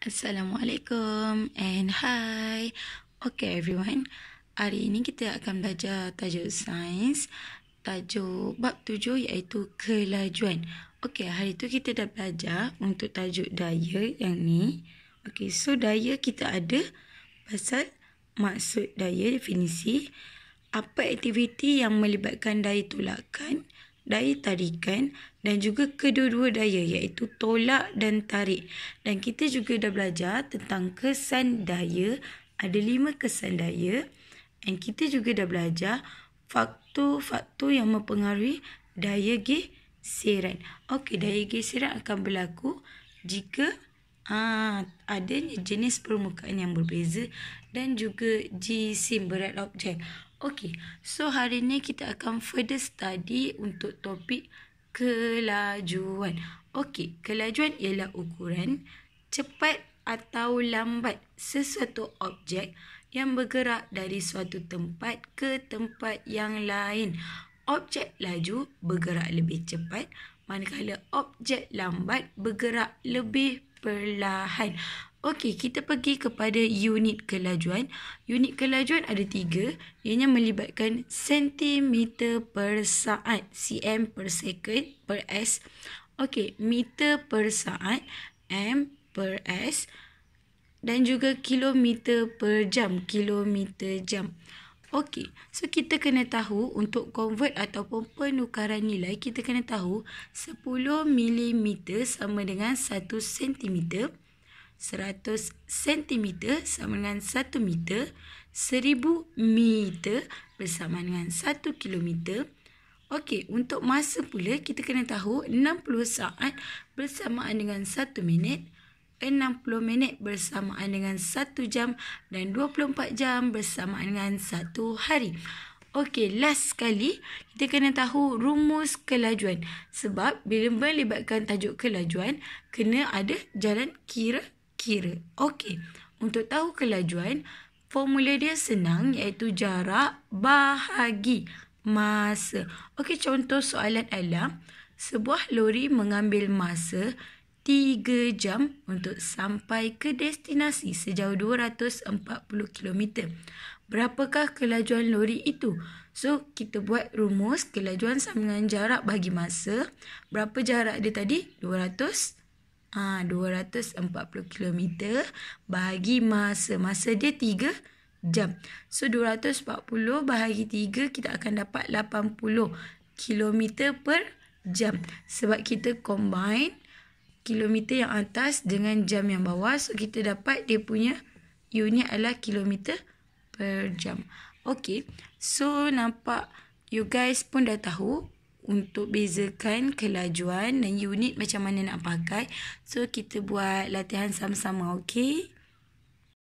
Assalamualaikum and hi. Okay everyone, hari ini kita akan belajar tajuk sains, tajuk bab tujuh iaitu kelajuan. Okay, hari tu kita dah belajar untuk tajuk daya yang ni. Okay, so daya kita ada pasal maksud daya definisi. Apa aktiviti yang melibatkan daya tolakan? daya tarikan dan juga kedua-dua daya iaitu tolak dan tarik. Dan kita juga dah belajar tentang kesan daya. Ada lima kesan daya. Dan kita juga dah belajar faktor-faktor yang mempengaruhi daya geseran. Okey, daya geseran akan berlaku jika aa, ah, adanya jenis permukaan yang berbeza dan juga jisim berat objek. Okey, so hari ni kita akan further study untuk topik kelajuan. Okey, kelajuan ialah ukuran cepat atau lambat sesuatu objek yang bergerak dari suatu tempat ke tempat yang lain. Objek laju bergerak lebih cepat, manakala objek lambat bergerak lebih perlahan. Okey, kita pergi kepada unit kelajuan. Unit kelajuan ada tiga. Ianya melibatkan sentimeter per saat. CM per second per S. Okey, meter per saat. M per S. Dan juga kilometer per jam. Kilometer jam. Okey, so kita kena tahu untuk convert ataupun penukaran nilai, kita kena tahu 10 mm sama dengan 1 sentimeter. 100 cm sama dengan 1 meter, 1000 meter bersama dengan 1 kilometer. Okey, untuk masa pula kita kena tahu 60 saat bersamaan dengan 1 minit, 60 minit bersamaan dengan 1 jam dan 24 jam bersamaan dengan 1 hari. Okey, last sekali kita kena tahu rumus kelajuan. Sebab bila melibatkan tajuk kelajuan, kena ada jalan kira kira. Okey, untuk tahu kelajuan, formula dia senang iaitu jarak bahagi masa. Okey, contoh soalan alam. Sebuah lori mengambil masa 3 jam untuk sampai ke destinasi sejauh 240 km. Berapakah kelajuan lori itu? So, kita buat rumus kelajuan sama dengan jarak bagi masa. Berapa jarak dia tadi? Ah ha, 240 km bahagi masa. Masa dia 3 jam. So 240 bahagi 3 kita akan dapat 80 km per jam. Sebab kita combine kilometer yang atas dengan jam yang bawah. So kita dapat dia punya unit adalah kilometer per jam. Okay. So nampak you guys pun dah tahu untuk bezakan kelajuan dan unit macam mana nak pakai. So, kita buat latihan sama-sama, okey?